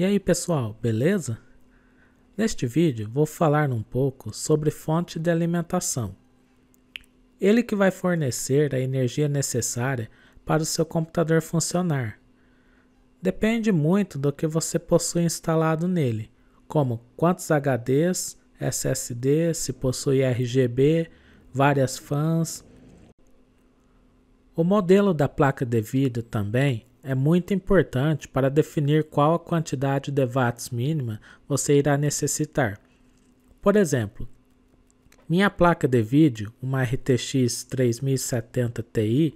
E aí pessoal, beleza? Neste vídeo vou falar um pouco sobre fonte de alimentação. Ele que vai fornecer a energia necessária para o seu computador funcionar. Depende muito do que você possui instalado nele, como quantos HDs, SSD, se possui RGB, várias fãs. O modelo da placa de vídeo também é muito importante para definir qual a quantidade de watts mínima você irá necessitar. Por exemplo, minha placa de vídeo, uma RTX 3070 Ti,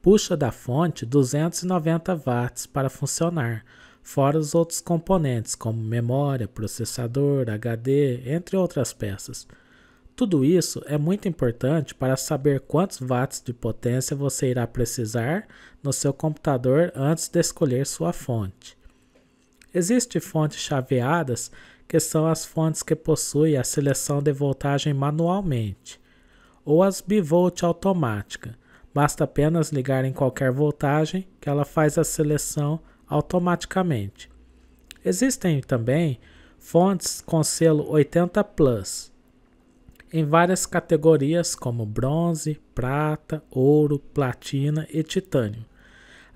puxa da fonte 290 watts para funcionar, fora os outros componentes como memória, processador, HD, entre outras peças. Tudo isso é muito importante para saber quantos watts de potência você irá precisar no seu computador antes de escolher sua fonte. Existem fontes chaveadas, que são as fontes que possuem a seleção de voltagem manualmente, ou as bivolt automática. Basta apenas ligar em qualquer voltagem que ela faz a seleção automaticamente. Existem também fontes com selo 80 Plus em várias categorias como bronze, prata, ouro, platina e titânio.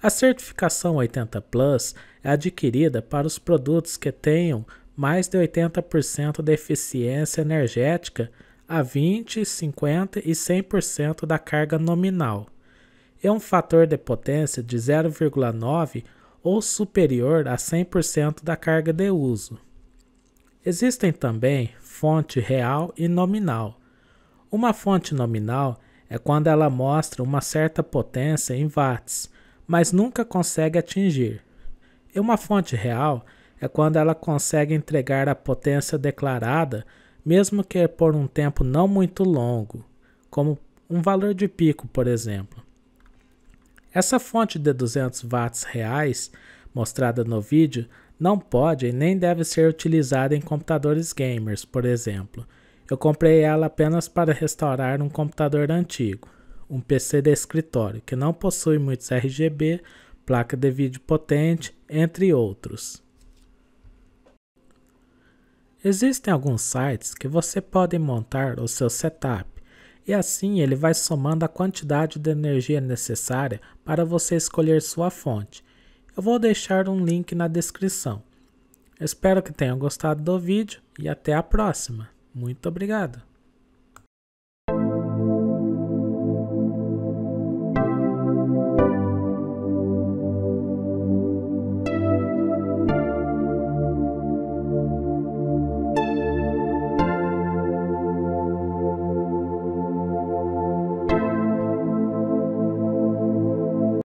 A certificação 80 Plus é adquirida para os produtos que tenham mais de 80% de eficiência energética a 20, 50 e 100% da carga nominal. É um fator de potência de 0,9 ou superior a 100% da carga de uso. Existem também fonte real e nominal. Uma fonte nominal é quando ela mostra uma certa potência em watts, mas nunca consegue atingir. E uma fonte real é quando ela consegue entregar a potência declarada, mesmo que por um tempo não muito longo, como um valor de pico, por exemplo. Essa fonte de 200 watts reais, mostrada no vídeo, não pode nem deve ser utilizada em computadores gamers, por exemplo. Eu comprei ela apenas para restaurar um computador antigo, um PC de escritório que não possui muitos RGB, placa de vídeo potente, entre outros. Existem alguns sites que você pode montar o seu setup e assim ele vai somando a quantidade de energia necessária para você escolher sua fonte eu vou deixar um link na descrição. Espero que tenham gostado do vídeo e até a próxima. Muito obrigado!